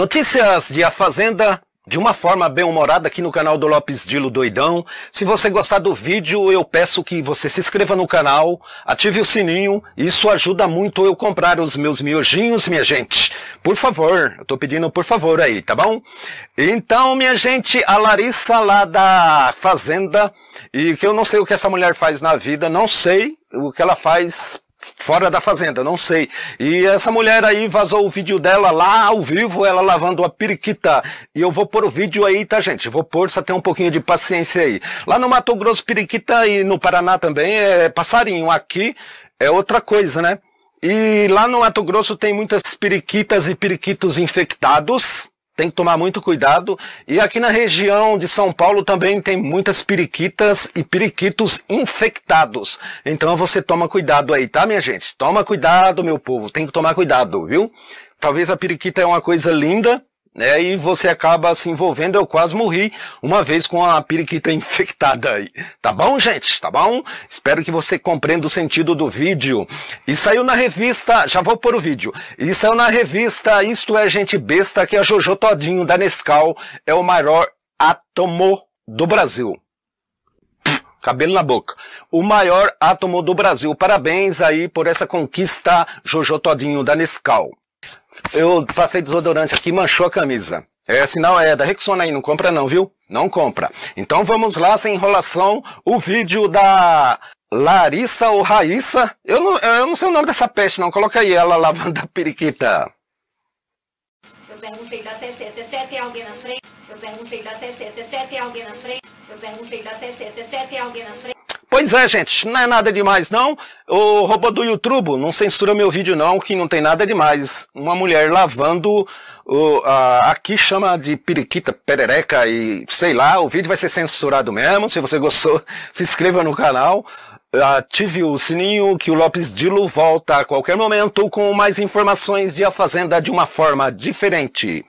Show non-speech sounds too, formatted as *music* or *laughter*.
Notícias de A Fazenda de uma forma bem humorada aqui no canal do Lopes Dilo Doidão. Se você gostar do vídeo, eu peço que você se inscreva no canal, ative o sininho, isso ajuda muito eu comprar os meus miojinhos, minha gente. Por favor, eu tô pedindo por favor aí, tá bom? Então, minha gente, a Larissa lá da Fazenda, e que eu não sei o que essa mulher faz na vida, não sei o que ela faz fora da fazenda, não sei. E essa mulher aí vazou o vídeo dela lá ao vivo, ela lavando a periquita. E eu vou pôr o vídeo aí, tá, gente? Vou pôr, só tem um pouquinho de paciência aí. Lá no Mato Grosso, periquita e no Paraná também é passarinho. Aqui é outra coisa, né? E lá no Mato Grosso tem muitas periquitas e periquitos infectados tem que tomar muito cuidado. E aqui na região de São Paulo também tem muitas periquitas e periquitos infectados. Então você toma cuidado aí, tá, minha gente? Toma cuidado, meu povo. Tem que tomar cuidado, viu? Talvez a periquita é uma coisa linda, né? E você acaba se envolvendo. Eu quase morri uma vez com a periquita tá infectada aí. Tá bom, gente? Tá bom? Espero que você compreenda o sentido do vídeo. E saiu na revista, já vou pôr o vídeo. E saiu na revista Isto é Gente Besta, que a Jojo Todinho da Nescau é o maior átomo do Brasil cabelo na boca. O maior átomo do Brasil. Parabéns aí por essa conquista, Jojo Todinho da Nescau. Eu passei desodorante aqui, manchou a camisa. É sinal é da Rexona aí, não compra não, viu? Não compra. Então vamos lá, sem enrolação, o vídeo da Larissa ou Raíssa. Eu não, eu não sei o nome dessa peste não, coloca aí ela lavando a periquita. perguntei da tem alguém na frente? Eu perguntei da tem alguém na frente? Eu perguntei da tem alguém na frente? Pois é, gente, não é nada demais, não. O robô do YouTube, não censura meu vídeo, não, que não tem nada demais. Uma mulher lavando. O, a, aqui chama de periquita, perereca e sei lá, o vídeo vai ser censurado mesmo. Se você gostou, *laughs* se inscreva no canal. Ative o sininho que o Lopes Dilo volta a qualquer momento com mais informações de A Fazenda de uma forma diferente.